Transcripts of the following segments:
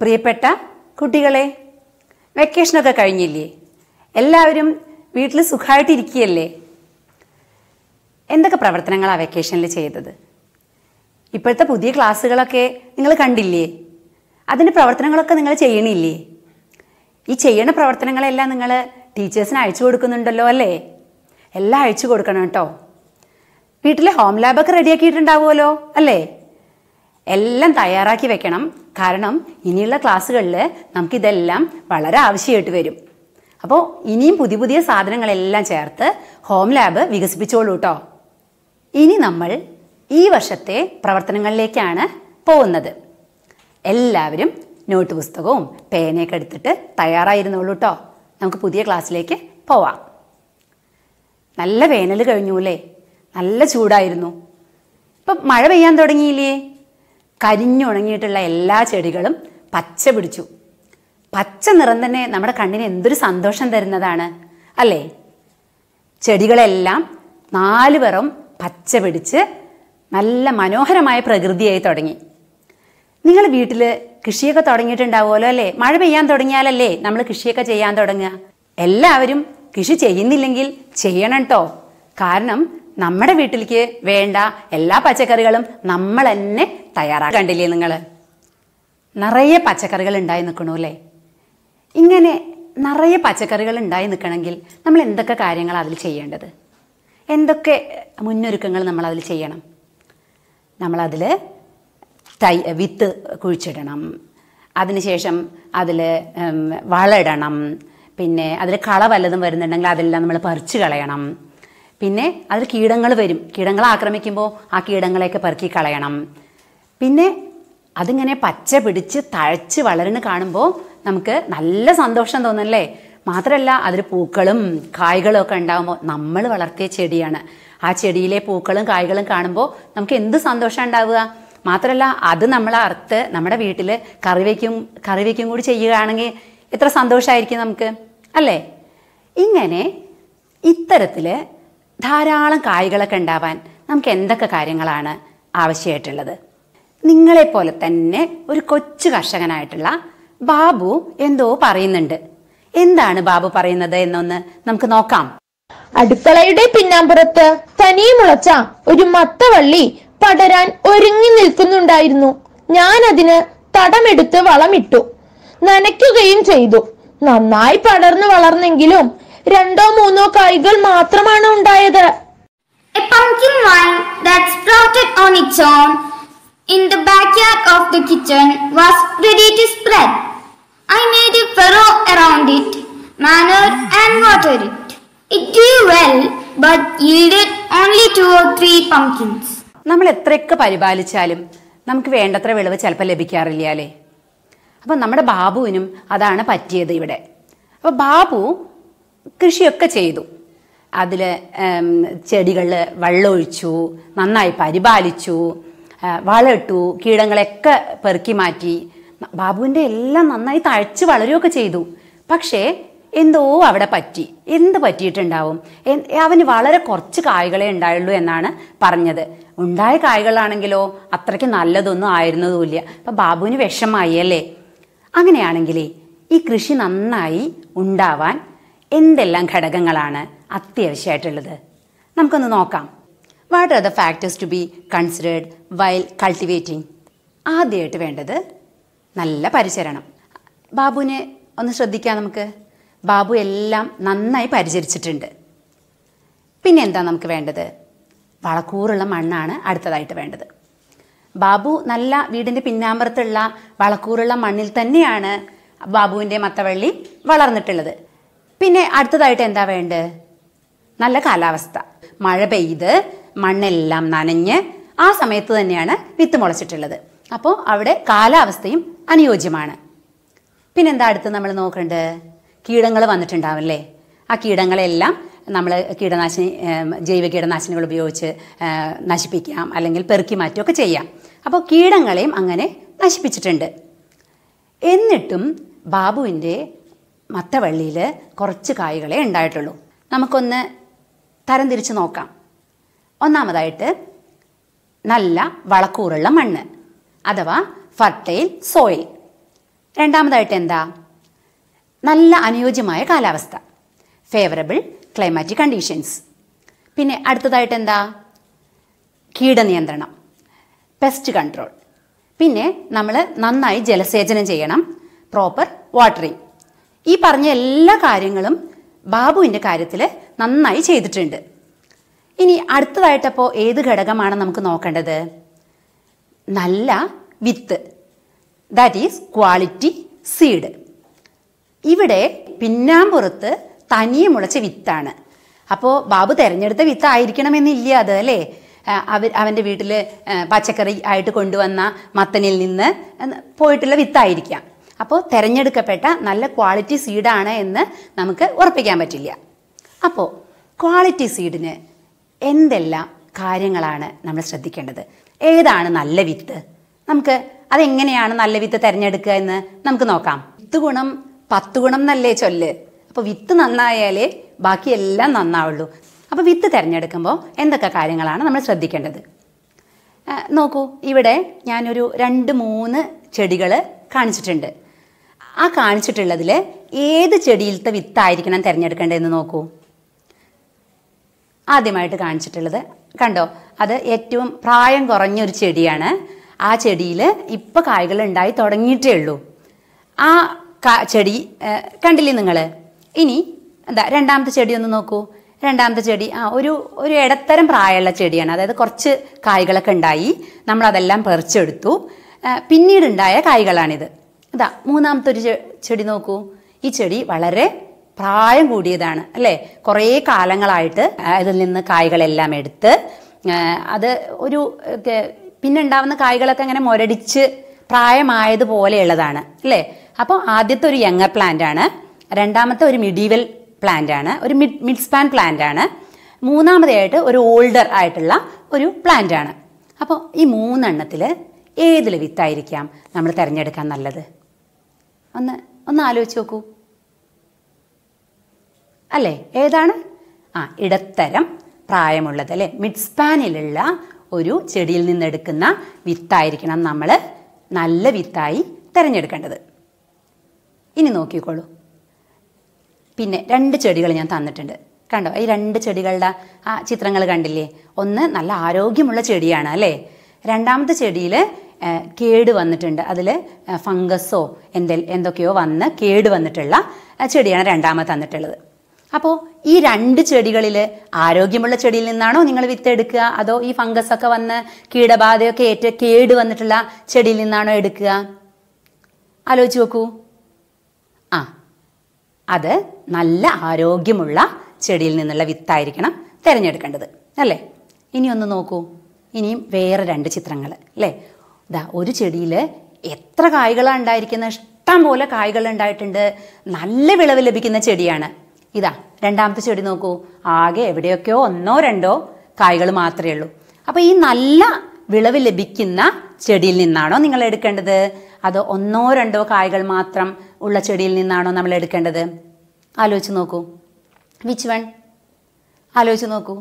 പ്രിയപ്പെട്ട കുട്ടികളെ വെക്കേഷനൊക്കെ കഴിഞ്ഞില്ലേ എല്ലാവരും വീട്ടിൽ സുഖമായിട്ട് എന്തൊക്കെ പ്രവർത്തനങ്ങളാണ് വെക്കേഷനിൽ ചെയ്തത് ഇപ്പോഴത്തെ പുതിയ ക്ലാസ്സുകളൊക്കെ നിങ്ങൾ കണ്ടില്ലേ അതിൻ്റെ പ്രവർത്തനങ്ങളൊക്കെ നിങ്ങൾ ചെയ്യണില്ലേ ഈ ചെയ്യണ പ്രവർത്തനങ്ങളെല്ലാം നിങ്ങൾ ടീച്ചേഴ്സിന് അയച്ചു കൊടുക്കുന്നുണ്ടല്ലോ അല്ലേ എല്ലാം അയച്ചു കൊടുക്കണം കേട്ടോ വീട്ടിലെ ഹോം ലാബൊക്കെ റെഡിയാക്കിയിട്ടുണ്ടാവുമല്ലോ അല്ലേ എല്ലാം തയ്യാറാക്കി വെക്കണം കാരണം ഇനിയുള്ള ക്ലാസ്സുകളിൽ നമുക്കിതെല്ലാം വളരെ ആവശ്യമായിട്ട് വരും അപ്പോൾ ഇനിയും പുതിയ പുതിയ സാധനങ്ങളെല്ലാം ചേർത്ത് ഹോം ലാബ് വികസിപ്പിച്ചോളൂ കേട്ടോ ഇനി നമ്മൾ ഈ വർഷത്തെ പ്രവർത്തനങ്ങളിലേക്കാണ് പോകുന്നത് എല്ലാവരും നോട്ട് പുസ്തകവും പേനയൊക്കെ എടുത്തിട്ട് തയ്യാറായിരുന്നുള്ളൂ കേട്ടോ നമുക്ക് പുതിയ ക്ലാസ്സിലേക്ക് പോവാം നല്ല വേനൽ കഴിഞ്ഞൂലേ നല്ല ചൂടായിരുന്നു ഇപ്പം മഴ പെയ്യാൻ തുടങ്ങിയില്ലേ കരിഞ്ഞുണങ്ങിയിട്ടുള്ള എല്ലാ ചെടികളും പച്ച പിടിച്ചു പച്ച നിറം തന്നെ നമ്മുടെ കണ്ണിന് എന്തൊരു സന്തോഷം തരുന്നതാണ് അല്ലേ ചെടികളെല്ലാം നാല് പേറും പച്ച പിടിച്ച് നല്ല മനോഹരമായ പ്രകൃതിയായി തുടങ്ങി നിങ്ങൾ വീട്ടിൽ കൃഷിയൊക്കെ തുടങ്ങിയിട്ടുണ്ടാവുമല്ലോ അല്ലേ മഴ പെയ്യാൻ തുടങ്ങിയാലല്ലേ നമ്മൾ കൃഷിയൊക്കെ ചെയ്യാൻ തുടങ്ങുക എല്ലാവരും കൃഷി ചെയ്യുന്നില്ലെങ്കിൽ ചെയ്യണം കേട്ടോ കാരണം നമ്മുടെ വീട്ടിലേക്ക് വേണ്ട എല്ലാ പച്ചക്കറികളും നമ്മൾ തന്നെ തയ്യാറാക്കി കണ്ടില്ലേ നിങ്ങൾ നിറയെ പച്ചക്കറികൾ ഉണ്ടായി നിൽക്കണു അല്ലേ ഇങ്ങനെ നിറയെ പച്ചക്കറികൾ ഉണ്ടായി നിൽക്കണമെങ്കിൽ നമ്മൾ എന്തൊക്കെ കാര്യങ്ങൾ അതിൽ ചെയ്യേണ്ടത് എന്തൊക്കെ മുന്നൊരുക്കങ്ങൾ നമ്മൾ അതിൽ ചെയ്യണം നമ്മളതിൽ തൈ വിത്ത് കുഴിച്ചിടണം അതിനുശേഷം അതിൽ വളമിടണം പിന്നെ അതിൽ കള വല്ലതും വരുന്നുണ്ടെങ്കിൽ അതെല്ലാം നമ്മൾ പറിച്ചു കളയണം പിന്നെ അതിൽ കീടങ്ങൾ വരും കീടങ്ങൾ ആക്രമിക്കുമ്പോൾ ആ കീടങ്ങളെയൊക്കെ പെറുക്കി കളയണം പിന്നെ അതിങ്ങനെ പച്ച പിടിച്ച് തഴച്ച് വളരുന്ന കാണുമ്പോൾ നമുക്ക് നല്ല സന്തോഷം തോന്നല്ലേ മാത്രമല്ല അതിൽ പൂക്കളും കായ്കളും ഒക്കെ ഉണ്ടാകുമ്പോൾ നമ്മൾ വളർത്തിയ ചെടിയാണ് ആ ചെടിയിലെ പൂക്കളും കായ്കളും കാണുമ്പോൾ നമുക്ക് എന്ത് സന്തോഷം ഉണ്ടാവുക മാത്രമല്ല അത് നമ്മൾ അറുത്ത് നമ്മുടെ വീട്ടിൽ കറിവയ്ക്കും കറിവയ്ക്കും കൂടി ചെയ്യുകയാണെങ്കിൽ എത്ര സന്തോഷമായിരിക്കും നമുക്ക് അല്ലേ ഇങ്ങനെ ഇത്തരത്തിൽ ധാരാളം കായ്കളൊക്കെ ഉണ്ടാവാൻ നമുക്ക് എന്തൊക്കെ കാര്യങ്ങളാണ് ആവശ്യമായിട്ടുള്ളത് നിങ്ങളെപ്പോലെ തന്നെ ഒരു കൊച്ചു കർഷകനായിട്ടുള്ള ബാബു എന്തോ പറയുന്നുണ്ട് എന്താണ് ബാബു പറയുന്നത് എന്നൊന്ന് നമുക്ക് നോക്കാം അടുക്കളയുടെ പിന്നാമ്പുറത്ത് തനിയെ മുളച്ച ഒരു മത്തവള്ളി പടരാൻ ഒരുങ്ങി നിൽക്കുന്നുണ്ടായിരുന്നു ഞാൻ അതിന് തടമെടുത്ത് വളമിട്ടു നനയ്ക്കുകയും ചെയ്തു നന്നായി പടർന്നു വളർന്നെങ്കിലും രണ്ടോ മൂന്നോ കായ്കൾ മാത്രമാണ് ഉണ്ടായത് A pumpkin vine that sprouted on its own in the backyard of the kitchen was ready to spread. I made a furrow around it, manured and watered it. It grew well but yielded only two or three pumpkins. നമ്മൾ എത്രയൊക്കെ പരിപാലിച്ചാലും നമുക്ക് വേണ്ടത്ര വിളവ് ചിലപ്പോൾ ലഭിക്കാറില്ല അല്ലേ അപ്പം നമ്മുടെ ബാബുവിനും അതാണ് പറ്റിയത് ഇവിടെ അപ്പോൾ ബാബു കൃഷിയൊക്കെ ചെയ്തു അതിൽ ചെടികളിൽ വെള്ളമൊഴിച്ചു നന്നായി പരിപാലിച്ചു വളമിട്ടു കീടങ്ങളെയൊക്കെ പെറുക്കി മാറ്റി ബാബുവിൻ്റെ എല്ലാം നന്നായി തഴച്ച് വളരുകയൊക്കെ ചെയ്തു പക്ഷേ എന്തോ അവിടെ പറ്റി എന്ത് പറ്റിയിട്ടുണ്ടാവും അവന് വളരെ കുറച്ച് കായകളെ ഉണ്ടായുള്ളൂ എന്നാണ് പറഞ്ഞത് ഉണ്ടായ കായ്കളാണെങ്കിലോ അത്രയ്ക്ക് നല്ലതൊന്നും ആയിരുന്നതുമില്ല അപ്പം ബാബുവിന് വിഷമായി അല്ലേ അങ്ങനെയാണെങ്കിലേ ഈ കൃഷി നന്നായി ഉണ്ടാവാൻ എന്തെല്ലാം ഘടകങ്ങളാണ് അത്യാവശ്യമായിട്ടുള്ളത് നമുക്കൊന്ന് നോക്കാം what are the factors to be considered while cultivating ആദ്യമായിട്ട് വേണ്ടത് നല്ല പരിചരണം ബാബുവിനെ ഒന്ന് ശ്രദ്ധിക്കാം നമുക്ക് ബാബു എല്ലാം നന്നായി പരിചരിച്ചിട്ടുണ്ട് പിന്നെ എന്താ നമുക്ക് വേണ്ടത് വളക്കൂറുള്ള മണ്ണാണ് അടുത്തതായിട്ട് വേണ്ടത് ബാബു നല്ല വീടിൻ്റെ പിന്നാമ്പുറത്തുള്ള വളക്കൂറുള്ള മണ്ണിൽ തന്നെയാണ് ബാബുവിൻ്റെ മത്തവള്ളി വളർന്നിട്ടുള്ളത് പിന്നെ അടുത്തതായിട്ട് എന്താ വേണ്ടത് നല്ല കാലാവസ്ഥ മഴ പെയ്ത് മണ്ണെല്ലാം നനഞ്ഞ് ആ സമയത്ത് തന്നെയാണ് വിത്ത് മുളച്ചിട്ടുള്ളത് അപ്പോൾ അവിടെ കാലാവസ്ഥയും അനുയോജ്യമാണ് പിന്നെന്താ അടുത്ത് നമ്മൾ നോക്കേണ്ടത് കീടങ്ങൾ വന്നിട്ടുണ്ടാവില്ലേ ആ കീടങ്ങളെല്ലാം നമ്മൾ കീടനാശിനി ജൈവ കീടനാശിനികൾ ഉപയോഗിച്ച് നശിപ്പിക്കാം അല്ലെങ്കിൽ പെറുക്കി മാറ്റുകയൊക്കെ ചെയ്യാം അപ്പോൾ കീടങ്ങളെയും അങ്ങനെ നശിപ്പിച്ചിട്ടുണ്ട് എന്നിട്ടും ബാബുവിൻ്റെ മത്തവള്ളിയിൽ കുറച്ച് കായ്കളെ ഉണ്ടായിട്ടുള്ളൂ നമുക്കൊന്ന് തരംതിരിച്ച് നോക്കാം ഒന്നാമതായിട്ട് നല്ല വളക്കൂറുള്ള മണ്ണ് അഥവാ ഫർട്ടൈൽ സോയിൽ രണ്ടാമതായിട്ട് എന്താ നല്ല അനുയോജ്യമായ കാലാവസ്ഥ ഫേവറബിൾ ക്ലൈമാറ്റിക് കണ്ടീഷൻസ് പിന്നെ അടുത്തതായിട്ട് എന്താ കീടനിയന്ത്രണം പെസ്റ്റ് കൺട്രോൾ പിന്നെ നമ്മൾ നന്നായി ജലസേചനം ചെയ്യണം പ്രോപ്പർ വാട്ടറിങ് ഈ പറഞ്ഞ എല്ലാ കാര്യങ്ങളും ബാബുവിൻ്റെ കാര്യത്തിൽ നന്നായി ചെയ്തിട്ടുണ്ട് ഇനി അടുത്തതായിട്ടപ്പോൾ ഏത് ഘടകമാണ് നമുക്ക് നോക്കേണ്ടത് നല്ല വിത്ത് ദാറ്റ് ഈസ് ക്വാളിറ്റി സീഡ് ഇവിടെ പിന്നാമ്പുറത്ത് തനിയെ മുളച്ച വിത്താണ് അപ്പോൾ ബാബു തിരഞ്ഞെടുത്ത വിത്ത് ആയിരിക്കണമെന്നില്ല അത് അല്ലേ അവർ അവൻ്റെ വീട്ടിൽ പച്ചക്കറി ആയിട്ട് കൊണ്ടുവന്ന മത്തനിൽ നിന്ന് പോയിട്ടുള്ള വിത്തായിരിക്കാം അപ്പോൾ തിരഞ്ഞെടുക്കപ്പെട്ട നല്ല ക്വാളിറ്റി സീഡാണ് എന്ന് നമുക്ക് ഉറപ്പിക്കാൻ പറ്റില്ല അപ്പോൾ ക്വാളിറ്റി സീഡിന് എന്തെല്ലാം കാര്യങ്ങളാണ് നമ്മൾ ശ്രദ്ധിക്കേണ്ടത് ഏതാണ് നല്ല വിത്ത് നമുക്ക് അതെങ്ങനെയാണ് നല്ല വിത്ത് തിരഞ്ഞെടുക്കുക എന്ന് നമുക്ക് നോക്കാം വിത്ത് ഗുണം പത്ത് ഗുണം എന്നല്ലേ ചൊല്ല് അപ്പോൾ വിത്ത് നന്നായാലേ ബാക്കി എല്ലാം നന്നാവുള്ളൂ അപ്പോൾ വിത്ത് തിരഞ്ഞെടുക്കുമ്പോൾ എന്തൊക്കെ കാര്യങ്ങളാണ് നമ്മൾ ശ്രദ്ധിക്കേണ്ടത് നോക്കൂ ഇവിടെ ഞാനൊരു രണ്ട് മൂന്ന് ചെടികൾ കാണിച്ചിട്ടുണ്ട് ആ കാണിച്ചിട്ടുള്ളതിൽ ഏത് ചെടിയിലത്തെ വിത്തായിരിക്കണം തിരഞ്ഞെടുക്കേണ്ടതെന്ന് നോക്കൂ ആദ്യമായിട്ട് കാണിച്ചിട്ടുള്ളത് കണ്ടോ അത് ഏറ്റവും പ്രായം കുറഞ്ഞ ഒരു ചെടിയാണ് ആ ചെടിയിൽ ഇപ്പോൾ കായ്കൾ ഉണ്ടായി തുടങ്ങിയിട്ടേ ഉള്ളൂ ആ ചെടി കണ്ടില്ലേ നിങ്ങൾ ഇനി എന്താ രണ്ടാമത്തെ ചെടി ഒന്ന് നോക്കൂ രണ്ടാമത്തെ ചെടി ആ ഒരു ഒരു ഇടത്തരം പ്രായമുള്ള ചെടിയാണ് അതായത് കുറച്ച് കായ്കളൊക്കെ ഉണ്ടായി നമ്മളതെല്ലാം പറിച്ചെടുത്തു പിന്നീടുണ്ടായ കായ്കളാണിത് ഇതാ മൂന്നാമത്തെ ഒരു ചെടി നോക്കൂ ഈ ചെടി വളരെ പ്രായം കൂടിയതാണ് അല്ലേ കുറേ കാലങ്ങളായിട്ട് അതിൽ നിന്ന് കായ്കളെല്ലാം എടുത്ത് അത് ഒരു പിന്നെ ഉണ്ടാവുന്ന കായ്കളൊക്കെ അങ്ങനെ മുരടിച്ച് പ്രായമായതുപോലെയുള്ളതാണ് അല്ലേ അപ്പോൾ ആദ്യത്തെ ഒരു യങ്ങർ പ്ലാന്റ് ആണ് രണ്ടാമത്തെ ഒരു മിഡീവൽ പ്ലാന്റ് ആണ് ഒരു മിഡ് മിഡ് സ്പാൻ പ്ലാന്റ് ആണ് മൂന്നാമതായിട്ട് ഒരു ഓൾഡർ ആയിട്ടുള്ള ഒരു പ്ലാന്റ് ആണ് അപ്പോൾ ഈ മൂന്നെണ്ണത്തിൽ ഏതിൽ വിത്തായിരിക്കാം നമ്മൾ തിരഞ്ഞെടുക്കാൻ നല്ലത് ഒന്ന് ഒന്ന് ആലോചിച്ച് നോക്കൂ അല്ലേ ഏതാണ് ആ ഇടത്തരം പ്രായമുള്ളത് അല്ലേ മിഡ് സ്പാനിലുള്ള ഒരു ചെടിയിൽ നിന്നെടുക്കുന്ന വിത്തായിരിക്കണം നമ്മൾ നല്ല വിത്തായി തിരഞ്ഞെടുക്കേണ്ടത് ഇനി നോക്കിക്കോളൂ പിന്നെ രണ്ട് ചെടികൾ ഞാൻ തന്നിട്ടുണ്ട് കണ്ടോ ഈ രണ്ട് ചെടികളുടെ ആ ചിത്രങ്ങൾ കണ്ടില്ലേ ഒന്ന് നല്ല ആരോഗ്യമുള്ള ചെടിയാണ് അല്ലേ രണ്ടാമത്തെ ചെടിയിൽ കേട് വന്നിട്ടുണ്ട് അതിൽ ഫംഗസോ എന്തെ എന്തൊക്കെയോ വന്ന് കേട് വന്നിട്ടുള്ള ചെടിയാണ് രണ്ടാമത് തന്നിട്ടുള്ളത് അപ്പോൾ ഈ രണ്ട് ചെടികളിൽ ആരോഗ്യമുള്ള ചെടിയിൽ നിന്നാണോ നിങ്ങൾ വിത്ത് എടുക്കുക അതോ ഈ ഫംഗസ് ഒക്കെ വന്ന് കീടബാധയൊക്കെ ഏറ്റ കേട് വന്നിട്ടുള്ള ചെടിയിൽ നിന്നാണോ എടുക്കുക ആലോചിച്ച് നോക്കൂ ആ അത് നല്ല ആരോഗ്യമുള്ള ചെടിയിൽ നിന്നുള്ള വിത്തായിരിക്കണം തിരഞ്ഞെടുക്കേണ്ടത് അല്ലേ ഇനി ഒന്ന് നോക്കൂ ഇനിയും വേറെ രണ്ട് ചിത്രങ്ങൾ അല്ലേ ദാ ഒരു ചെടിയിൽ എത്ര കായ്കളാണ് ഉണ്ടായിരിക്കുന്ന ഇഷ്ടം പോലെ കായ്കൾ ഉണ്ടായിട്ടുണ്ട് നല്ല വിളവ് ലഭിക്കുന്ന ചെടിയാണ് ഇതാ രണ്ടാമത്തെ ചെടി നോക്കൂ ആകെ എവിടെയൊക്കെയോ ഒന്നോ രണ്ടോ കായ്കൾ മാത്രമേ ഉള്ളൂ അപ്പോൾ ഈ നല്ല വിളവ് ലഭിക്കുന്ന ചെടിയിൽ നിന്നാണോ നിങ്ങൾ എടുക്കേണ്ടത് അതോ ഒന്നോ രണ്ടോ കായ്കൾ മാത്രം ഉള്ള ചെടിയിൽ നിന്നാണോ നമ്മൾ എടുക്കേണ്ടത് ആലോചിച്ച് നോക്കൂ വിച്ച് വൺ ആലോചിച്ച് നോക്കൂ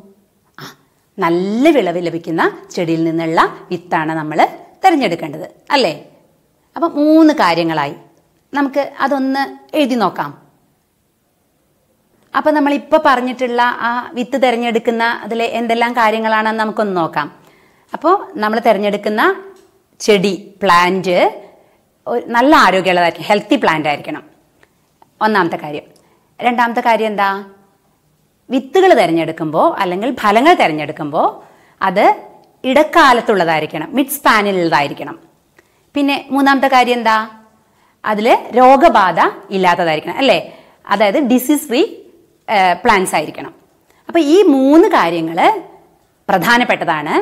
നല്ല വിളവ് ലഭിക്കുന്ന ചെടിയിൽ നിന്നുള്ള വിത്താണ് നമ്മൾ തിരഞ്ഞെടുക്കേണ്ടത് അല്ലേ അപ്പം മൂന്ന് കാര്യങ്ങളായി നമുക്ക് അതൊന്ന് എഴുതി നോക്കാം അപ്പം നമ്മളിപ്പോൾ പറഞ്ഞിട്ടുള്ള ആ വിത്ത് തിരഞ്ഞെടുക്കുന്ന അതിലെ എന്തെല്ലാം കാര്യങ്ങളാണെന്ന് നമുക്കൊന്ന് നോക്കാം അപ്പോൾ നമ്മൾ തിരഞ്ഞെടുക്കുന്ന ചെടി പ്ലാന്റ് നല്ല ആരോഗ്യമുള്ളതായിരിക്കും ഹെൽത്തി പ്ലാന്റ് ആയിരിക്കണം ഒന്നാമത്തെ കാര്യം രണ്ടാമത്തെ കാര്യം എന്താ വിത്തുകൾ തിരഞ്ഞെടുക്കുമ്പോൾ അല്ലെങ്കിൽ ഫലങ്ങൾ തിരഞ്ഞെടുക്കുമ്പോൾ അത് ഇടക്കാലത്തുള്ളതായിരിക്കണം മിഡ് സ്പാനിലുള്ളതായിരിക്കണം പിന്നെ മൂന്നാമത്തെ കാര്യം എന്താ അതിൽ രോഗബാധ ഇല്ലാത്തതായിരിക്കണം അല്ലേ അതായത് ഡിസീസ് ഫ്രീ പ്ലാന്റ്സ് ആയിരിക്കണം അപ്പോൾ ഈ മൂന്ന് കാര്യങ്ങൾ പ്രധാനപ്പെട്ടതാണ്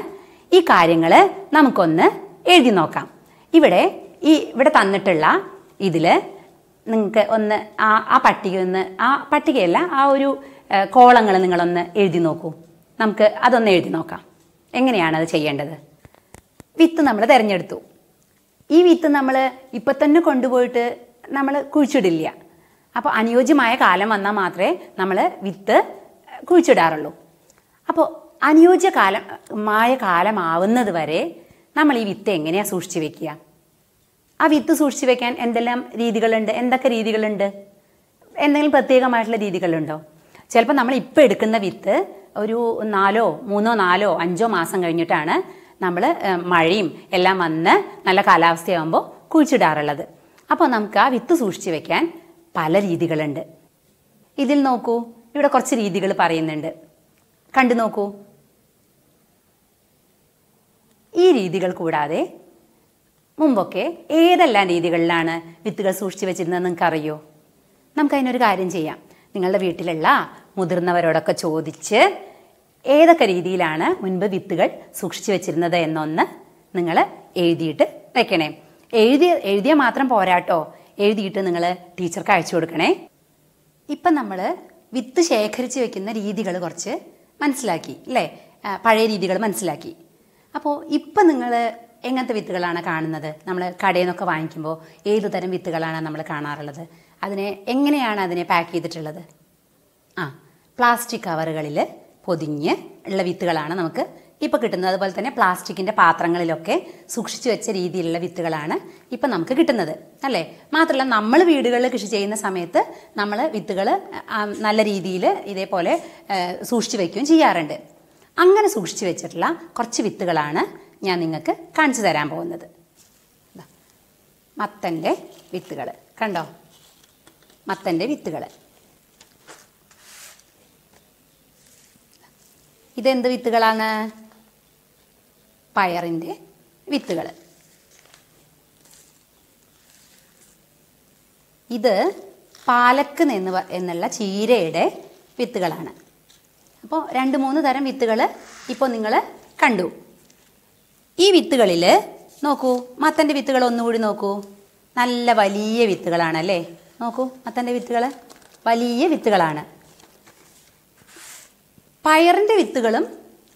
ഈ കാര്യങ്ങൾ നമുക്കൊന്ന് എഴുതി നോക്കാം ഇവിടെ ഈ ഇവിടെ തന്നിട്ടുള്ള ഇതിൽ നിങ്ങൾക്ക് ഒന്ന് ആ ആ പട്ടിക ഒന്ന് ആ പട്ടികയല്ല ആ ഒരു കോളങ്ങൾ നിങ്ങളൊന്ന് എഴുതി നോക്കൂ നമുക്ക് അതൊന്ന് എഴുതി നോക്കാം എങ്ങനെയാണ് അത് ചെയ്യേണ്ടത് വിത്ത് നമ്മൾ തിരഞ്ഞെടുത്തു ഈ വിത്ത് നമ്മൾ ഇപ്പൊ തന്നെ കൊണ്ടുപോയിട്ട് നമ്മൾ കുഴിച്ചിടില്ല അപ്പോൾ അനുയോജ്യമായ കാലം വന്നാൽ മാത്രമേ നമ്മൾ വിത്ത് കുഴിച്ചിടാറുള്ളൂ അപ്പോൾ അനുയോജ്യ കാലം മായ കാലമാവുന്നത് വരെ നമ്മൾ ഈ വിത്ത് എങ്ങനെയാണ് സൂക്ഷിച്ചു വെക്കുക ആ വിത്ത് സൂക്ഷിച്ചു വെക്കാൻ എന്തെല്ലാം രീതികളുണ്ട് എന്തൊക്കെ രീതികളുണ്ട് എന്തെങ്കിലും പ്രത്യേകമായിട്ടുള്ള രീതികളുണ്ടോ ചിലപ്പോൾ നമ്മൾ ഇപ്പോൾ എടുക്കുന്ന വിത്ത് ഒരു നാലോ മൂന്നോ നാലോ അഞ്ചോ മാസം കഴിഞ്ഞിട്ടാണ് നമ്മൾ മഴയും എല്ലാം വന്ന് നല്ല കാലാവസ്ഥയാകുമ്പോൾ കുഴിച്ചിടാറുള്ളത് അപ്പോൾ നമുക്ക് ആ വിത്ത് സൂക്ഷിച്ചു വെക്കാൻ പല രീതികളുണ്ട് ഇതിൽ നോക്കൂ ഇവിടെ കുറച്ച് രീതികൾ പറയുന്നുണ്ട് കണ്ടു നോക്കൂ ഈ രീതികൾ കൂടാതെ മുമ്പൊക്കെ ഏതെല്ലാം രീതികളിലാണ് വിത്തുകൾ സൂക്ഷിച്ചു വെച്ചിരുന്നത് നിങ്ങൾക്കറിയോ നമുക്കതിനൊരു കാര്യം ചെയ്യാം നിങ്ങളുടെ വീട്ടിലുള്ള മുതിർന്നവരോടൊക്കെ ചോദിച്ച് ഏതൊക്കെ രീതിയിലാണ് മുൻപ് വിത്തുകൾ സൂക്ഷിച്ചു വെച്ചിരുന്നത് എന്നൊന്ന് നിങ്ങൾ എഴുതിയിട്ട് വെക്കണേ എഴുതിയ എഴുതിയ മാത്രം പോരാട്ടോ എഴുതിയിട്ട് നിങ്ങൾ ടീച്ചർക്ക് അയച്ചു കൊടുക്കണേ ഇപ്പം നമ്മൾ വിത്ത് ശേഖരിച്ച് വെക്കുന്ന രീതികൾ കുറച്ച് മനസ്സിലാക്കി അല്ലേ പഴയ രീതികൾ മനസ്സിലാക്കി അപ്പോൾ ഇപ്പം നിങ്ങൾ എങ്ങനത്തെ വിത്തുകളാണ് കാണുന്നത് നമ്മൾ കടയിൽ നിന്നൊക്കെ വാങ്ങിക്കുമ്പോൾ ഏതു തരം വിത്തുകളാണ് നമ്മൾ കാണാറുള്ളത് അതിനെ എങ്ങനെയാണ് അതിനെ പാക്ക് ചെയ്തിട്ടുള്ളത് ആ പ്ലാസ്റ്റിക് കവറുകളിൽ പൊതിഞ്ഞ് ഉള്ള വിത്തുകളാണ് നമുക്ക് ഇപ്പോൾ കിട്ടുന്നത് അതുപോലെ തന്നെ പ്ലാസ്റ്റിക്കിൻ്റെ പാത്രങ്ങളിലൊക്കെ സൂക്ഷിച്ചു വെച്ച രീതിയിലുള്ള വിത്തുകളാണ് ഇപ്പം നമുക്ക് കിട്ടുന്നത് അല്ലേ മാത്രമല്ല നമ്മൾ വീടുകളിൽ കൃഷി ചെയ്യുന്ന സമയത്ത് നമ്മൾ വിത്തുകൾ നല്ല രീതിയിൽ ഇതേപോലെ സൂക്ഷിച്ചു വയ്ക്കുകയും ചെയ്യാറുണ്ട് അങ്ങനെ സൂക്ഷിച്ചു വെച്ചിട്ടുള്ള കുറച്ച് വിത്തുകളാണ് ഞാൻ നിങ്ങൾക്ക് കാണിച്ചു തരാൻ പോകുന്നത് മത്തൻ്റെ വിത്തുകൾ കണ്ടോ മത്തൻ്റെ വിത്തുകൾ ഇതെന്ത് വിത്തുകളാണ് പയറിൻ്റെ വിത്തുകൾ ഇത് പാലക്ക് എന്ന് എന്നുള്ള ചീരയുടെ വിത്തുകളാണ് അപ്പോൾ രണ്ട് മൂന്ന് തരം വിത്തുകൾ ഇപ്പോൾ നിങ്ങൾ കണ്ടു ഈ വിത്തുകളിൽ നോക്കൂ മത്തൻ്റെ വിത്തുകൾ ഒന്നുകൂടി നോക്കൂ നല്ല വലിയ വിത്തുകളാണ് അല്ലേ നോക്കൂ മത്തൻ്റെ വിത്തുകൾ വലിയ വിത്തുകളാണ് പയറിൻ്റെ വിത്തുകളും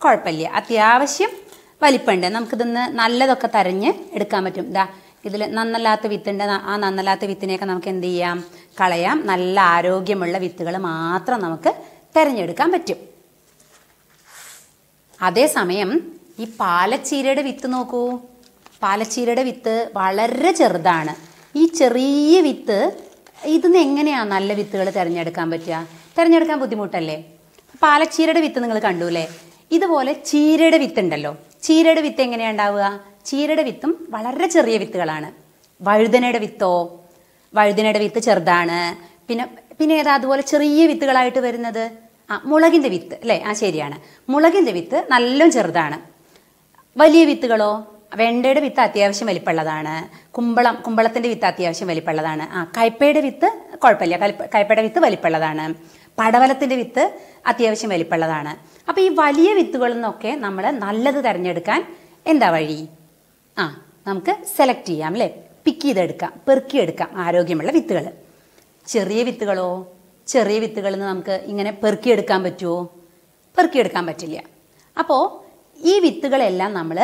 കുഴപ്പമില്ല അത്യാവശ്യം വലിപ്പമുണ്ട് നമുക്കിതൊന്ന് നല്ലതൊക്കെ തരഞ്ഞ് എടുക്കാൻ പറ്റും ഇതാ ഇതിൽ നന്നല്ലാത്ത വിത്തുണ്ട് ആ നന്നല്ലാത്ത വിത്തിനെയൊക്കെ നമുക്ക് എന്ത് ചെയ്യാം കളയാം നല്ല ആരോഗ്യമുള്ള വിത്തുകൾ മാത്രം നമുക്ക് തിരഞ്ഞെടുക്കാൻ പറ്റും അതേസമയം ഈ പാലച്ചീരയുടെ വിത്ത് നോക്കൂ പാലച്ചീരയുടെ വിത്ത് വളരെ ചെറുതാണ് ഈ ചെറിയ വിത്ത് ഇതിന് എങ്ങനെയാണ് നല്ല വിത്തുകൾ തിരഞ്ഞെടുക്കാൻ പറ്റുക തിരഞ്ഞെടുക്കാൻ ബുദ്ധിമുട്ടല്ലേ പാലച്ചീരയുടെ വിത്ത് നിങ്ങൾ കണ്ടു അല്ലേ ഇതുപോലെ ചീരയുടെ വിത്ത് ഉണ്ടല്ലോ ചീരയുടെ വിത്ത് എങ്ങനെയാണ് ഉണ്ടാവുക ചീരയുടെ വിത്തും വളരെ ചെറിയ വിത്തുകളാണ് വഴുതനയുടെ വിത്തോ വഴുതനയുടെ വിത്ത് ചെറുതാണ് പിന്നെ പിന്നെ ഏതാ അതുപോലെ ചെറിയ വിത്തുകളായിട്ട് വരുന്നത് ആ മുളകിൻ്റെ വിത്ത് അല്ലേ ആ ശരിയാണ് മുളകിൻ്റെ വിത്ത് നല്ല ചെറുതാണ് വലിയ വിത്തുകളോ വെണ്ടയുടെ വിത്ത് അത്യാവശ്യം വലിപ്പമുള്ളതാണ് കുമ്പളം കുമ്പളത്തിൻ്റെ വിത്ത് അത്യാവശ്യം വലിപ്പമുള്ളതാണ് ആ കയ്പയുടെ വിത്ത് കുഴപ്പമില്ല കയ്പയുടെ വിത്ത് വലിപ്പമുള്ളതാണ് പടവലത്തിൻ്റെ വിത്ത് അത്യാവശ്യം വലിപ്പുള്ളതാണ് അപ്പോൾ ഈ വലിയ വിത്തുകളിൽ നിന്നൊക്കെ നമ്മൾ നല്ലത് തിരഞ്ഞെടുക്കാൻ എന്താ വഴി ആ നമുക്ക് സെലക്ട് ചെയ്യാം അല്ലേ പിക്ക് ചെയ്തെടുക്കാം പെറുക്കിയെടുക്കാം ആരോഗ്യമുള്ള വിത്തുകൾ ചെറിയ വിത്തുകളോ ചെറിയ വിത്തുകളിൽ നിന്ന് നമുക്ക് ഇങ്ങനെ പെറുക്കിയെടുക്കാൻ പറ്റുമോ പെറുക്കിയെടുക്കാൻ പറ്റില്ല അപ്പോൾ ഈ വിത്തുകളെല്ലാം നമ്മൾ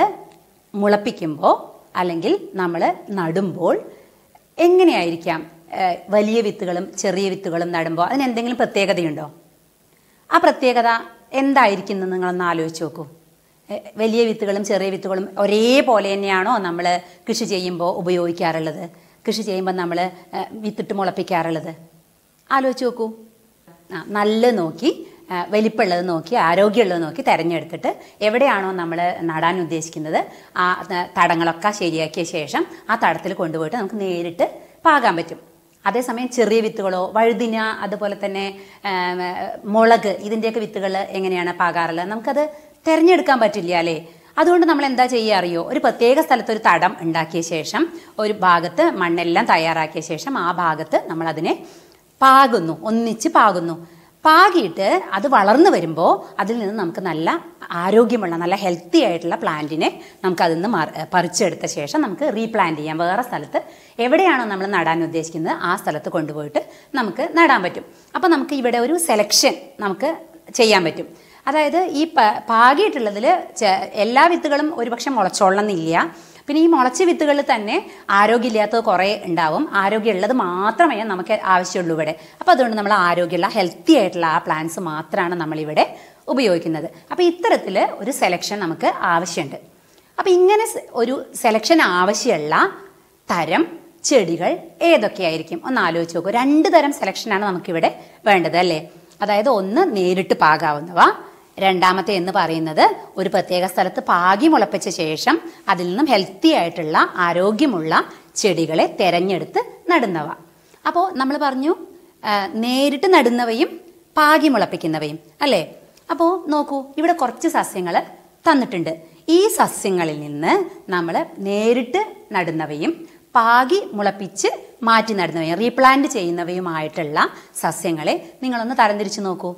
മുളപ്പിക്കുമ്പോൾ അല്ലെങ്കിൽ നമ്മൾ നടുമ്പോൾ എങ്ങനെയായിരിക്കാം വലിയ വിത്തുകളും ചെറിയ വിത്തുകളും നടുമ്പോൾ അതിന് എന്തെങ്കിലും പ്രത്യേകതയുണ്ടോ ആ പ്രത്യേകത എന്തായിരിക്കും എന്ന് നിങ്ങളൊന്ന് ആലോചിച്ച് നോക്കൂ വലിയ വിത്തുകളും ചെറിയ വിത്തുകളും ഒരേപോലെ തന്നെയാണോ നമ്മൾ കൃഷി ചെയ്യുമ്പോൾ ഉപയോഗിക്കാറുള്ളത് കൃഷി ചെയ്യുമ്പോൾ നമ്മൾ വിത്തിട്ട് മുളപ്പിക്കാറുള്ളത് ആലോചിച്ച് നോക്കൂ നല്ല നോക്കി വലിപ്പമുള്ളത് നോക്കി ആരോഗ്യമുള്ളത് നോക്കി തിരഞ്ഞെടുത്തിട്ട് എവിടെയാണോ നമ്മൾ നടാൻ ഉദ്ദേശിക്കുന്നത് ആ തടങ്ങളൊക്കെ ശരിയാക്കിയ ശേഷം ആ തടത്തിൽ കൊണ്ടുപോയിട്ട് നമുക്ക് നേരിട്ട് പാകാൻ പറ്റും അതേസമയം ചെറിയ വിത്തുകളോ വഴുതിന അതുപോലെ തന്നെ മുളക് ഇതിൻ്റെയൊക്കെ വിത്തുകൾ എങ്ങനെയാണ് പാകാറുള്ളത് നമുക്കത് തിരഞ്ഞെടുക്കാൻ പറ്റില്ല അല്ലേ അതുകൊണ്ട് നമ്മൾ എന്താ ചെയ്യുക അറിയോ ഒരു പ്രത്യേക സ്ഥലത്ത് ഒരു തടം ഉണ്ടാക്കിയ ശേഷം ഒരു ഭാഗത്ത് മണ്ണെല്ലാം തയ്യാറാക്കിയ ശേഷം ആ ഭാഗത്ത് നമ്മൾ അതിനെ പാകുന്നു ഒന്നിച്ച് പാകുന്നു പാകിയിട്ട് അത് വളർന്നു വരുമ്പോൾ അതിൽ നിന്ന് നമുക്ക് നല്ല ആരോഗ്യമുള്ള നല്ല ഹെൽത്തി ആയിട്ടുള്ള പ്ലാന്റിനെ നമുക്ക് അതിൽ നിന്ന് പറിച്ചെടുത്ത ശേഷം നമുക്ക് റീപ്ലാന്റ് ചെയ്യാം വേറെ സ്ഥലത്ത് എവിടെയാണോ നമ്മൾ നടാൻ ഉദ്ദേശിക്കുന്നത് ആ സ്ഥലത്ത് കൊണ്ടുപോയിട്ട് നമുക്ക് നടാൻ പറ്റും അപ്പോൾ നമുക്ക് ഇവിടെ ഒരു സെലക്ഷൻ നമുക്ക് ചെയ്യാൻ പറ്റും അതായത് ഈ പാകിയിട്ടുള്ളതിൽ എല്ലാ വിത്തുകളും ഒരുപക്ഷെ മുളച്ചോളണമെന്നില്ല പിന്നെ ഈ മുളച്ച വിത്തുകളിൽ തന്നെ ആരോഗ്യമില്ലാത്തത് കുറേ ഉണ്ടാവും ആരോഗ്യമുള്ളത് മാത്രമേ നമുക്ക് ആവശ്യമുള്ളൂ ഇവിടെ അപ്പോൾ അതുകൊണ്ട് നമ്മൾ ആരോഗ്യമുള്ള ഹെൽത്തി ആയിട്ടുള്ള ആ പ്ലാന്റ്സ് മാത്രമാണ് നമ്മളിവിടെ ഉപയോഗിക്കുന്നത് അപ്പോൾ ഇത്തരത്തിൽ ഒരു സെലക്ഷൻ നമുക്ക് ആവശ്യമുണ്ട് അപ്പോൾ ഇങ്ങനെ ഒരു സെലക്ഷൻ ആവശ്യമുള്ള തരം ചെടികൾ ഏതൊക്കെയായിരിക്കും ഒന്ന് ആലോചിച്ച് നോക്കൂ രണ്ട് തരം സെലക്ഷനാണ് നമുക്കിവിടെ വേണ്ടത് അല്ലേ അതായത് ഒന്ന് നേരിട്ട് പാകാവുന്നവ രണ്ടാമത്തെ എന്ന് പറയുന്നത് ഒരു പ്രത്യേക സ്ഥലത്ത് പാകി മുളപ്പിച്ച ശേഷം അതിൽ നിന്നും ഹെൽത്തി ആയിട്ടുള്ള ആരോഗ്യമുള്ള ചെടികളെ തെരഞ്ഞെടുത്ത് നടുന്നവ അപ്പോൾ നമ്മൾ പറഞ്ഞു നേരിട്ട് നടുന്നവയും പാകി മുളപ്പിക്കുന്നവയും അല്ലേ അപ്പോൾ നോക്കൂ ഇവിടെ കുറച്ച് സസ്യങ്ങൾ തന്നിട്ടുണ്ട് ഈ സസ്യങ്ങളിൽ നിന്ന് നമ്മൾ നേരിട്ട് നടുന്നവയും പാകി മുളപ്പിച്ച് മാറ്റി നടുന്നവയും റീപ്ലാന്റ് ചെയ്യുന്നവയുമായിട്ടുള്ള സസ്യങ്ങളെ നിങ്ങളൊന്ന് തരംതിരിച്ച് നോക്കൂ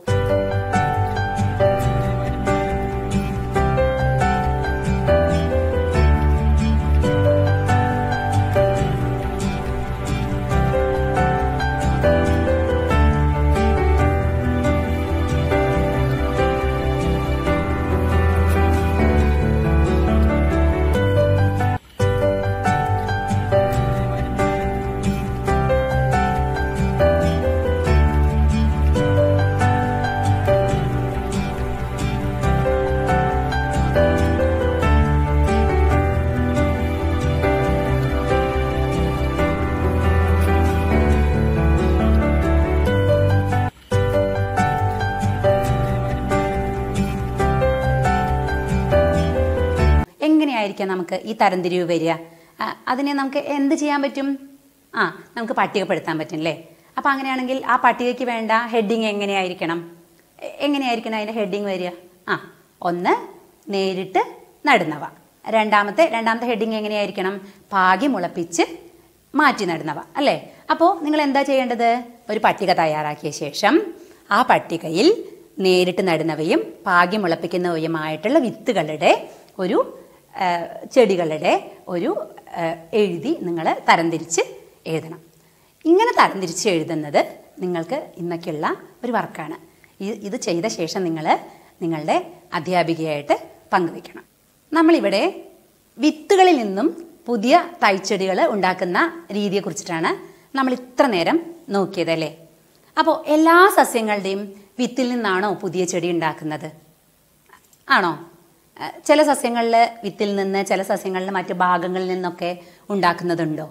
ഈ തരംതിരിവ് വരിക അതിനെ നമുക്ക് എന്ത് ചെയ്യാൻ പറ്റും ആ നമുക്ക് പട്ടികപ്പെടുത്താൻ പറ്റും അല്ലേ അപ്പോൾ അങ്ങനെയാണെങ്കിൽ ആ പട്ടികയ്ക്ക് വേണ്ട ഹെഡിങ് എങ്ങനെയായിരിക്കണം എങ്ങനെയായിരിക്കണം അതിൻ്റെ ഹെഡിങ് വരിക ആ ഒന്ന് നേരിട്ട് നടുന്നവ രണ്ടാമത്തെ രണ്ടാമത്തെ ഹെഡിങ് എങ്ങനെയായിരിക്കണം പാകി മുളപ്പിച്ച് മാറ്റി നടുന്നവ അല്ലേ അപ്പോൾ നിങ്ങൾ എന്താ ചെയ്യേണ്ടത് ഒരു പട്ടിക തയ്യാറാക്കിയ ശേഷം ആ പട്ടികയിൽ നേരിട്ട് നടുന്നവയും പാകി മുളപ്പിക്കുന്നവയുമായിട്ടുള്ള വിത്തുകളുടെ ഒരു ചെടികളുടെ ഒരു എഴുതി നിങ്ങൾ തരംതിരിച്ച് എഴുതണം ഇങ്ങനെ തരംതിരിച്ച് എഴുതുന്നത് നിങ്ങൾക്ക് ഇന്നൊക്കെയുള്ള ഒരു വർക്കാണ് ഇത് ചെയ്ത ശേഷം നിങ്ങൾ നിങ്ങളുടെ അധ്യാപികയായിട്ട് പങ്കുവയ്ക്കണം നമ്മളിവിടെ വിത്തുകളിൽ നിന്നും പുതിയ തൈച്ചെടികൾ ഉണ്ടാക്കുന്ന കുറിച്ചിട്ടാണ് നമ്മൾ ഇത്ര നേരം നോക്കിയത് അല്ലേ അപ്പോൾ എല്ലാ സസ്യങ്ങളുടെയും വിത്തിൽ നിന്നാണോ പുതിയ ചെടി ഉണ്ടാക്കുന്നത് ആണോ ചില സസ്യങ്ങളിൽ വിത്തിൽ നിന്ന് ചില സസ്യങ്ങളിൽ മറ്റ് ഭാഗങ്ങളിൽ നിന്നൊക്കെ ഉണ്ടാക്കുന്നതുണ്ടോ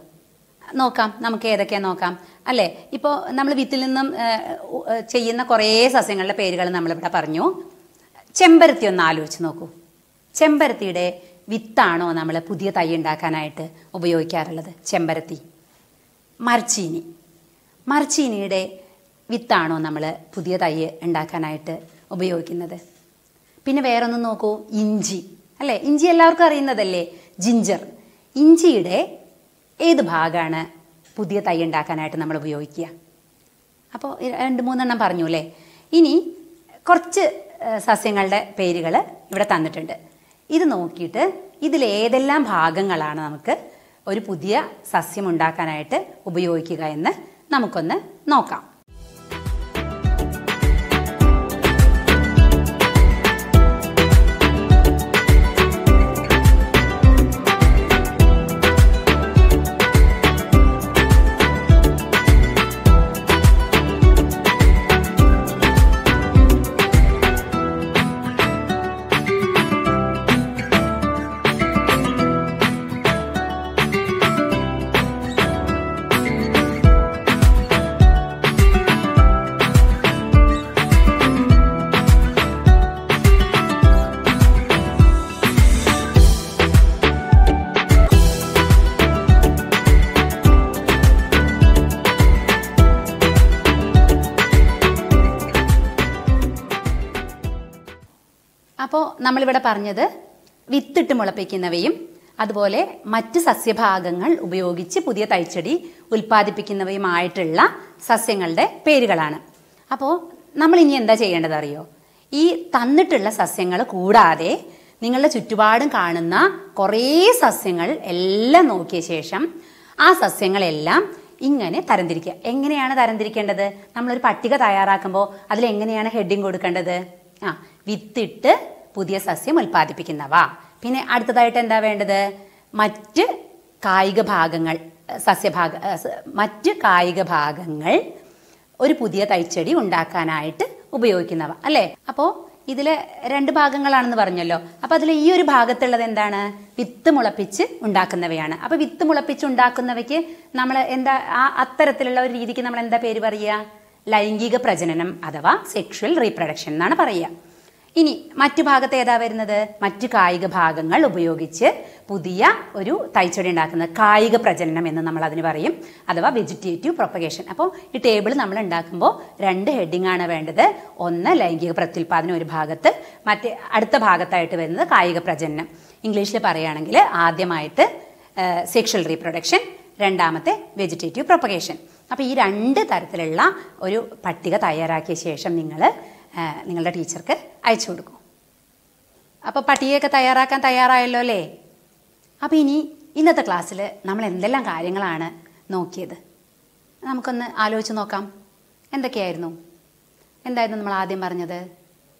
നോക്കാം നമുക്ക് ഏതൊക്കെയാ നോക്കാം അല്ലേ ഇപ്പോൾ നമ്മൾ വിത്തിൽ നിന്നും ചെയ്യുന്ന കുറേ സസ്യങ്ങളുടെ പേരുകൾ നമ്മളിവിടെ പറഞ്ഞു ചെമ്പരത്തി ഒന്ന് ആലോചിച്ച് നോക്കൂ ചെമ്പരത്തിയുടെ വിത്താണോ നമ്മൾ പുതിയ തൈ ഉണ്ടാക്കാനായിട്ട് ഉപയോഗിക്കാറുള്ളത് ചെമ്പരത്തി മർച്ചീനി മർച്ചീനിയുടെ വിത്താണോ നമ്മൾ പുതിയ തൈ ഉണ്ടാക്കാനായിട്ട് ഉപയോഗിക്കുന്നത് പിന്നെ വേറൊന്ന് നോക്കൂ ഇഞ്ചി അല്ലേ ഇഞ്ചി എല്ലാവർക്കും അറിയുന്നതല്ലേ ജിഞ്ചർ ഇഞ്ചിയുടെ ഏത് ഭാഗമാണ് പുതിയ തൈ ഉണ്ടാക്കാനായിട്ട് നമ്മൾ ഉപയോഗിക്കുക അപ്പോൾ രണ്ട് മൂന്നെണ്ണം പറഞ്ഞു അല്ലേ ഇനി കുറച്ച് സസ്യങ്ങളുടെ പേരുകൾ ഇവിടെ തന്നിട്ടുണ്ട് ഇത് നോക്കിയിട്ട് ഇതിലേതെല്ലാം ഭാഗങ്ങളാണ് നമുക്ക് ഒരു പുതിയ സസ്യം ഉണ്ടാക്കാനായിട്ട് ഉപയോഗിക്കുക എന്ന് നമുക്കൊന്ന് നോക്കാം നമ്മളിവിടെ പറഞ്ഞത് വിത്തിട്ട് മുളപ്പിക്കുന്നവയും അതുപോലെ മറ്റ് സസ്യഭാഗങ്ങൾ ഉപയോഗിച്ച് പുതിയ തൈച്ചെടി ഉൽപ്പാദിപ്പിക്കുന്നവയുമായിട്ടുള്ള സസ്യങ്ങളുടെ പേരുകളാണ് അപ്പോൾ നമ്മൾ ഇനി എന്താ ചെയ്യേണ്ടത് അറിയോ ഈ തന്നിട്ടുള്ള സസ്യങ്ങൾ കൂടാതെ നിങ്ങളുടെ ചുറ്റുപാടും കാണുന്ന കുറേ സസ്യങ്ങൾ എല്ലാം നോക്കിയ ശേഷം ആ സസ്യങ്ങളെല്ലാം ഇങ്ങനെ തരംതിരിക്കുക എങ്ങനെയാണ് തരംതിരിക്കേണ്ടത് നമ്മളൊരു പട്ടിക തയ്യാറാക്കുമ്പോൾ അതിൽ എങ്ങനെയാണ് ഹെഡിങ് കൊടുക്കേണ്ടത് ആ വിത്തിട്ട് പുതിയ സസ്യം ഉൽപ്പാദിപ്പിക്കുന്നവ പിന്നെ അടുത്തതായിട്ട് എന്താ വേണ്ടത് മറ്റ് കായിക ഭാഗങ്ങൾ സസ്യഭാഗ മറ്റ് കായിക ഭാഗങ്ങൾ ഒരു പുതിയ തൈച്ചെടി ഉണ്ടാക്കാനായിട്ട് ഉപയോഗിക്കുന്നവ അല്ലേ അപ്പോൾ ഇതിലെ രണ്ട് ഭാഗങ്ങളാണെന്ന് പറഞ്ഞല്ലോ അപ്പൊ അതിൽ ഈ ഒരു ഭാഗത്തുള്ളത് എന്താണ് വിത്ത് മുളപ്പിച്ച് ഉണ്ടാക്കുന്നവയാണ് അപ്പൊ വിത്ത് മുളപ്പിച്ച് ഉണ്ടാക്കുന്നവയ്ക്ക് നമ്മൾ എന്താ ആ അത്തരത്തിലുള്ള ഒരു രീതിക്ക് നമ്മൾ എന്താ പേര് പറയുക ലൈംഗിക പ്രജനനം അഥവാ സെക്ഷുവൽ റീപ്രൊഡക്ഷൻ എന്നാണ് പറയുക ഇനി മറ്റു ഭാഗത്ത് ഏതാ വരുന്നത് മറ്റു കായിക ഭാഗങ്ങൾ ഉപയോഗിച്ച് പുതിയ ഒരു തൈച്ചൊടി ഉണ്ടാക്കുന്നത് കായിക പ്രജനനം എന്ന് നമ്മൾ അതിന് പറയും അഥവാ വെജിറ്റേറ്റീവ് പ്രൊപ്പഗേഷൻ അപ്പോൾ ഈ ടേബിൾ നമ്മൾ ഉണ്ടാക്കുമ്പോൾ രണ്ട് ഹെഡിങ് ആണ് വേണ്ടത് ഒന്ന് ലൈംഗിക പ്രത്യുൽപാദനം ഒരു ഭാഗത്ത് മറ്റേ അടുത്ത ഭാഗത്തായിട്ട് വരുന്നത് കായിക പ്രജനനം ഇംഗ്ലീഷിൽ പറയുകയാണെങ്കിൽ ആദ്യമായിട്ട് സെക്ഷൽ റീപ്രൊഡക്ഷൻ രണ്ടാമത്തെ വെജിറ്റേറ്റീവ് പ്രൊപ്പഗേഷൻ അപ്പോൾ ഈ രണ്ട് തരത്തിലുള്ള ഒരു പട്ടിക തയ്യാറാക്കിയ ശേഷം നിങ്ങൾ നിങ്ങളുടെ ടീച്ചർക്ക് അയച്ചു കൊടുക്കും അപ്പോൾ പട്ടികയൊക്കെ തയ്യാറാക്കാൻ തയ്യാറായല്ലോ അല്ലേ അപ്പോൾ ഇനി ഇന്നത്തെ ക്ലാസ്സിൽ നമ്മൾ എന്തെല്ലാം കാര്യങ്ങളാണ് നോക്കിയത് നമുക്കൊന്ന് ആലോചിച്ച് നോക്കാം എന്തൊക്കെയായിരുന്നു എന്തായിരുന്നു നമ്മൾ ആദ്യം പറഞ്ഞത്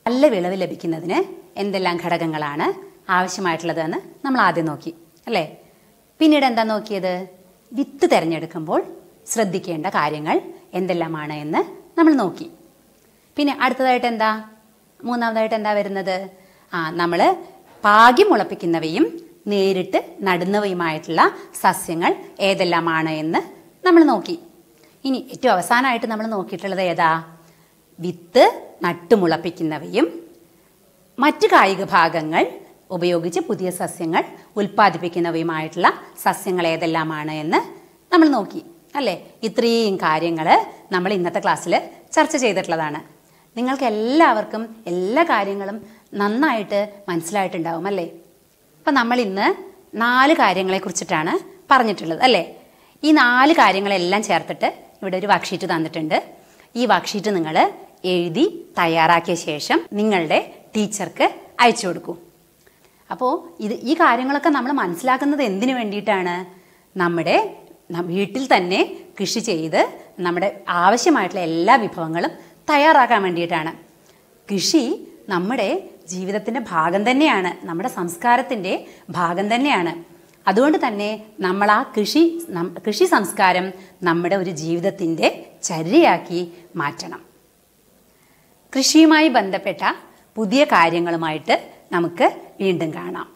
നല്ല വിളവ് ലഭിക്കുന്നതിന് എന്തെല്ലാം ഘടകങ്ങളാണ് ആവശ്യമായിട്ടുള്ളതെന്ന് നമ്മൾ ആദ്യം നോക്കി അല്ലേ പിന്നീട് എന്താ നോക്കിയത് വിത്ത് തിരഞ്ഞെടുക്കുമ്പോൾ ശ്രദ്ധിക്കേണ്ട കാര്യങ്ങൾ എന്തെല്ലാമാണ് എന്ന് നമ്മൾ നോക്കി പിന്നെ അടുത്തതായിട്ട് എന്താ മൂന്നാമതായിട്ട് എന്താ വരുന്നത് ആ നമ്മൾ പാകി മുളപ്പിക്കുന്നവയും നേരിട്ട് നടുന്നവയുമായിട്ടുള്ള സസ്യങ്ങൾ ഏതെല്ലാമാണ് എന്ന് നമ്മൾ നോക്കി ഇനി ഏറ്റവും അവസാനമായിട്ട് നമ്മൾ നോക്കിയിട്ടുള്ളത് ഏതാ വിത്ത് നട്ടുമുളപ്പിക്കുന്നവയും മറ്റു കായിക ഭാഗങ്ങൾ ഉപയോഗിച്ച് പുതിയ സസ്യങ്ങൾ ഉൽപ്പാദിപ്പിക്കുന്നവയുമായിട്ടുള്ള സസ്യങ്ങൾ ഏതെല്ലാമാണ് എന്ന് നമ്മൾ നോക്കി അല്ലേ ഇത്രയും കാര്യങ്ങൾ നമ്മൾ ഇന്നത്തെ ക്ലാസ്സിൽ ചർച്ച ചെയ്തിട്ടുള്ളതാണ് നിങ്ങൾക്ക് എല്ലാവർക്കും എല്ലാ കാര്യങ്ങളും നന്നായിട്ട് മനസ്സിലായിട്ടുണ്ടാവും അല്ലേ അപ്പം നമ്മൾ ഇന്ന് നാല് കാര്യങ്ങളെ കുറിച്ചിട്ടാണ് പറഞ്ഞിട്ടുള്ളത് അല്ലേ ഈ നാല് കാര്യങ്ങളെല്ലാം ചേർത്തിട്ട് ഇവിടെ ഒരു വർക്ക് ഷീറ്റ് തന്നിട്ടുണ്ട് ഈ വർക്ക് ഷീറ്റ് നിങ്ങൾ എഴുതി തയ്യാറാക്കിയ ശേഷം നിങ്ങളുടെ ടീച്ചർക്ക് അയച്ചു കൊടുക്കൂ അപ്പോൾ ഇത് ഈ കാര്യങ്ങളൊക്കെ നമ്മൾ മനസ്സിലാക്കുന്നത് എന്തിനു വേണ്ടിയിട്ടാണ് നമ്മുടെ വീട്ടിൽ തന്നെ കൃഷി ചെയ്ത് നമ്മുടെ ആവശ്യമായിട്ടുള്ള എല്ലാ വിഭവങ്ങളും തയ്യാറാക്കാൻ വേണ്ടിയിട്ടാണ് കൃഷി നമ്മുടെ ജീവിതത്തിൻ്റെ ഭാഗം തന്നെയാണ് നമ്മുടെ സംസ്കാരത്തിൻ്റെ ഭാഗം തന്നെയാണ് അതുകൊണ്ട് തന്നെ നമ്മൾ ആ കൃഷി കൃഷി സംസ്കാരം നമ്മുടെ ഒരു ജീവിതത്തിൻ്റെ ചര്യയാക്കി മാറ്റണം കൃഷിയുമായി ബന്ധപ്പെട്ട പുതിയ കാര്യങ്ങളുമായിട്ട് നമുക്ക് വീണ്ടും കാണാം